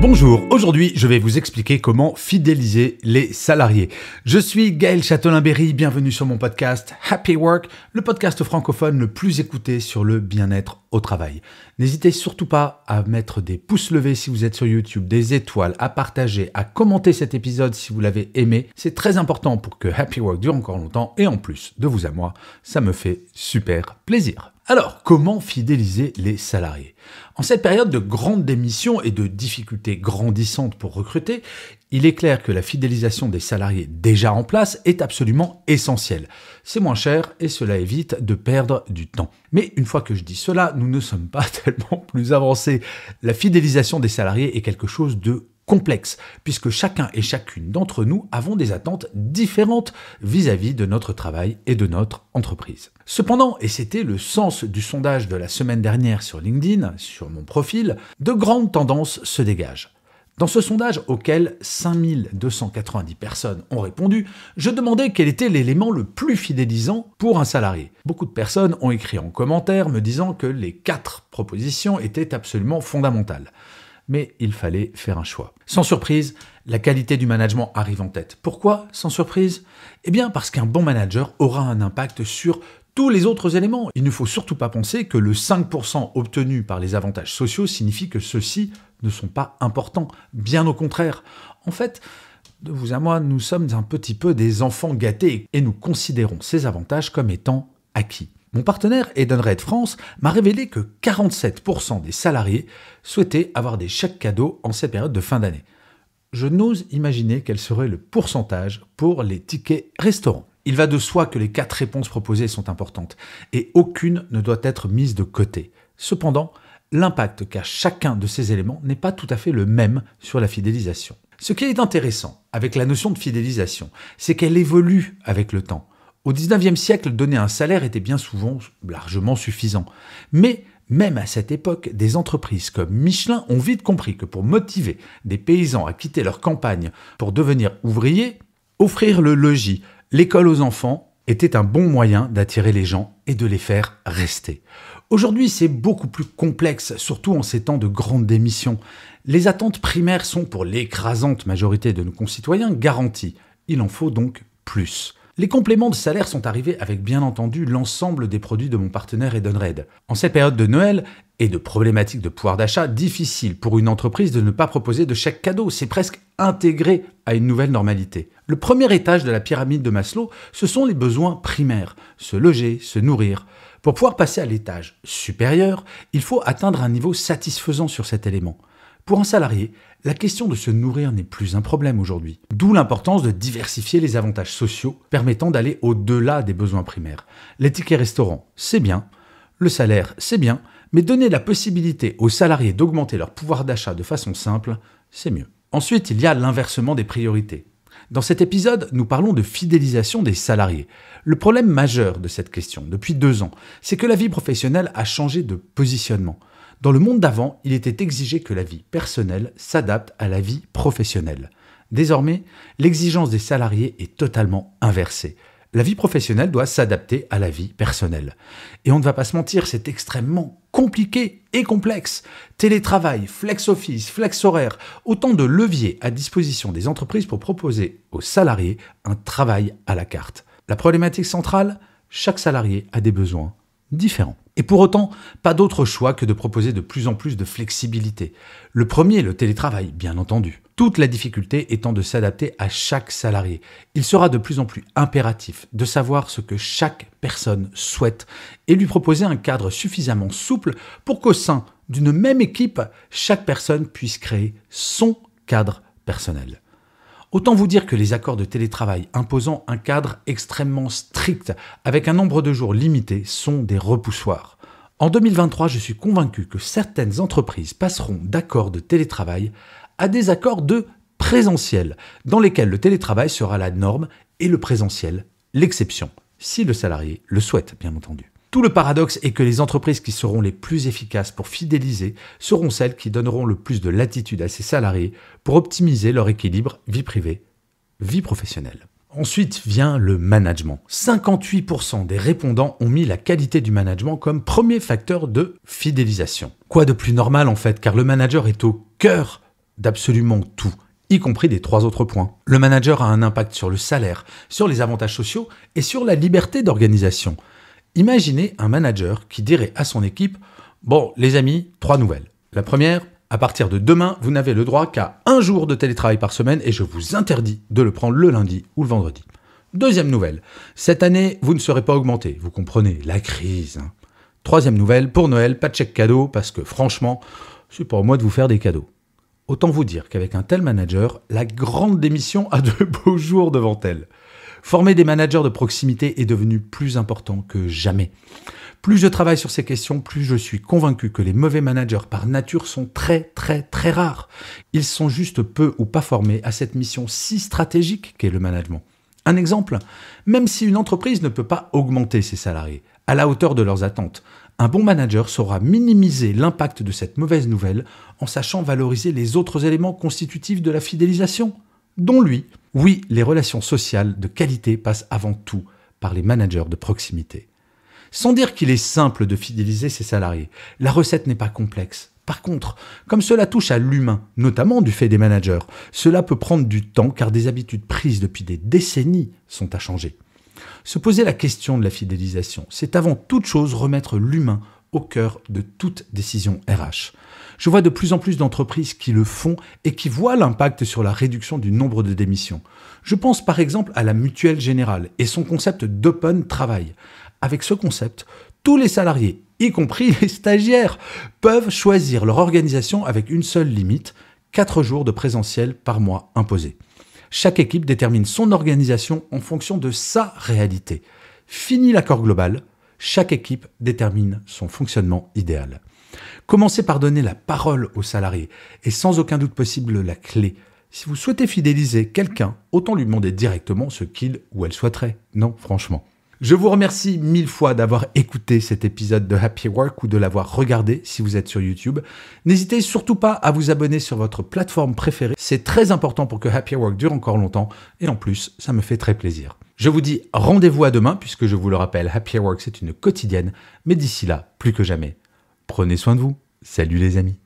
Bonjour, aujourd'hui je vais vous expliquer comment fidéliser les salariés. Je suis Gaël Châtelain-Berry, bienvenue sur mon podcast Happy Work, le podcast francophone le plus écouté sur le bien-être au travail. N'hésitez surtout pas à mettre des pouces levés si vous êtes sur YouTube, des étoiles, à partager, à commenter cet épisode si vous l'avez aimé. C'est très important pour que Happy Work dure encore longtemps et en plus, de vous à moi, ça me fait super plaisir. Alors, comment fidéliser les salariés En cette période de grande démission et de difficultés grandissantes pour recruter, il est clair que la fidélisation des salariés déjà en place est absolument essentielle. C'est moins cher et cela évite de perdre du temps. Mais une fois que je dis cela, nous ne sommes pas tellement plus avancés. La fidélisation des salariés est quelque chose de complexe, puisque chacun et chacune d'entre nous avons des attentes différentes vis-à-vis de notre travail et de notre entreprise. Cependant, et c'était le sens du sondage de la semaine dernière sur LinkedIn, sur mon profil, de grandes tendances se dégagent. Dans ce sondage auquel 5290 personnes ont répondu, je demandais quel était l'élément le plus fidélisant pour un salarié. Beaucoup de personnes ont écrit en commentaire me disant que les quatre propositions étaient absolument fondamentales mais il fallait faire un choix. Sans surprise, la qualité du management arrive en tête. Pourquoi sans surprise Eh bien parce qu'un bon manager aura un impact sur tous les autres éléments. Il ne faut surtout pas penser que le 5% obtenu par les avantages sociaux signifie que ceux-ci ne sont pas importants. Bien au contraire. En fait, de vous à moi, nous sommes un petit peu des enfants gâtés et nous considérons ces avantages comme étant acquis. Mon partenaire Edenred France m'a révélé que 47% des salariés souhaitaient avoir des chèques cadeaux en cette période de fin d'année. Je n'ose imaginer quel serait le pourcentage pour les tickets restaurants. Il va de soi que les quatre réponses proposées sont importantes et aucune ne doit être mise de côté. Cependant, l'impact qu'a chacun de ces éléments n'est pas tout à fait le même sur la fidélisation. Ce qui est intéressant avec la notion de fidélisation, c'est qu'elle évolue avec le temps. Au 19e siècle, donner un salaire était bien souvent largement suffisant. Mais même à cette époque, des entreprises comme Michelin ont vite compris que pour motiver des paysans à quitter leur campagne pour devenir ouvriers, offrir le logis, l'école aux enfants était un bon moyen d'attirer les gens et de les faire rester. Aujourd'hui, c'est beaucoup plus complexe, surtout en ces temps de grande démission. Les attentes primaires sont pour l'écrasante majorité de nos concitoyens garanties. Il en faut donc plus. Les compléments de salaire sont arrivés avec bien entendu l'ensemble des produits de mon partenaire Edenred. En cette période de Noël et de problématiques de pouvoir d'achat, difficile pour une entreprise de ne pas proposer de chèque cadeau, c'est presque intégré à une nouvelle normalité. Le premier étage de la pyramide de Maslow, ce sont les besoins primaires, se loger, se nourrir. Pour pouvoir passer à l'étage supérieur, il faut atteindre un niveau satisfaisant sur cet élément. Pour un salarié, la question de se nourrir n'est plus un problème aujourd'hui. D'où l'importance de diversifier les avantages sociaux permettant d'aller au-delà des besoins primaires. Les tickets c'est bien, le salaire, c'est bien, mais donner la possibilité aux salariés d'augmenter leur pouvoir d'achat de façon simple, c'est mieux. Ensuite, il y a l'inversement des priorités. Dans cet épisode, nous parlons de fidélisation des salariés. Le problème majeur de cette question, depuis deux ans, c'est que la vie professionnelle a changé de positionnement. Dans le monde d'avant, il était exigé que la vie personnelle s'adapte à la vie professionnelle. Désormais, l'exigence des salariés est totalement inversée. La vie professionnelle doit s'adapter à la vie personnelle. Et on ne va pas se mentir, c'est extrêmement compliqué et complexe. Télétravail, flex office, flex horaire, autant de leviers à disposition des entreprises pour proposer aux salariés un travail à la carte. La problématique centrale, chaque salarié a des besoins différents. Et pour autant, pas d'autre choix que de proposer de plus en plus de flexibilité. Le premier, le télétravail, bien entendu. Toute la difficulté étant de s'adapter à chaque salarié. Il sera de plus en plus impératif de savoir ce que chaque personne souhaite et lui proposer un cadre suffisamment souple pour qu'au sein d'une même équipe, chaque personne puisse créer son cadre personnel. Autant vous dire que les accords de télétravail imposant un cadre extrêmement strict, avec un nombre de jours limité, sont des repoussoirs. En 2023, je suis convaincu que certaines entreprises passeront d'accords de télétravail à des accords de présentiel, dans lesquels le télétravail sera la norme et le présentiel l'exception, si le salarié le souhaite, bien entendu. Tout le paradoxe est que les entreprises qui seront les plus efficaces pour fidéliser seront celles qui donneront le plus de latitude à ses salariés pour optimiser leur équilibre vie privée, vie professionnelle. Ensuite vient le management. 58% des répondants ont mis la qualité du management comme premier facteur de fidélisation. Quoi de plus normal en fait, car le manager est au cœur d'absolument tout y compris des trois autres points. Le manager a un impact sur le salaire, sur les avantages sociaux et sur la liberté d'organisation. Imaginez un manager qui dirait à son équipe Bon, les amis, trois nouvelles. La première, à partir de demain, vous n'avez le droit qu'à un jour de télétravail par semaine et je vous interdis de le prendre le lundi ou le vendredi. Deuxième nouvelle, cette année, vous ne serez pas augmenté. Vous comprenez, la crise. Hein. Troisième nouvelle, pour Noël, pas de chèque cadeau parce que franchement, c'est pas moi de vous faire des cadeaux. Autant vous dire qu'avec un tel manager, la grande démission a de beaux jours devant elle. Former des managers de proximité est devenu plus important que jamais. Plus je travaille sur ces questions, plus je suis convaincu que les mauvais managers par nature sont très très très rares. Ils sont juste peu ou pas formés à cette mission si stratégique qu'est le management. Un exemple, même si une entreprise ne peut pas augmenter ses salariés à la hauteur de leurs attentes, un bon manager saura minimiser l'impact de cette mauvaise nouvelle en sachant valoriser les autres éléments constitutifs de la fidélisation, dont lui, oui, les relations sociales de qualité passent avant tout par les managers de proximité. Sans dire qu'il est simple de fidéliser ses salariés, la recette n'est pas complexe. Par contre, comme cela touche à l'humain, notamment du fait des managers, cela peut prendre du temps car des habitudes prises depuis des décennies sont à changer. Se poser la question de la fidélisation, c'est avant toute chose remettre l'humain au cœur de toute décision RH. Je vois de plus en plus d'entreprises qui le font et qui voient l'impact sur la réduction du nombre de démissions. Je pense par exemple à la Mutuelle Générale et son concept d'open travail. Avec ce concept, tous les salariés, y compris les stagiaires, peuvent choisir leur organisation avec une seule limite, 4 jours de présentiel par mois imposés. Chaque équipe détermine son organisation en fonction de sa réalité. Fini l'accord global, chaque équipe détermine son fonctionnement idéal. Commencez par donner la parole aux salariés et sans aucun doute possible la clé. Si vous souhaitez fidéliser quelqu'un, autant lui demander directement ce qu'il ou elle souhaiterait. Non, franchement. Je vous remercie mille fois d'avoir écouté cet épisode de Happy Work ou de l'avoir regardé si vous êtes sur YouTube. N'hésitez surtout pas à vous abonner sur votre plateforme préférée. C'est très important pour que Happy Work dure encore longtemps et en plus, ça me fait très plaisir. Je vous dis rendez-vous à demain, puisque je vous le rappelle, Happy Work, c'est une quotidienne, mais d'ici là, plus que jamais, prenez soin de vous. Salut les amis.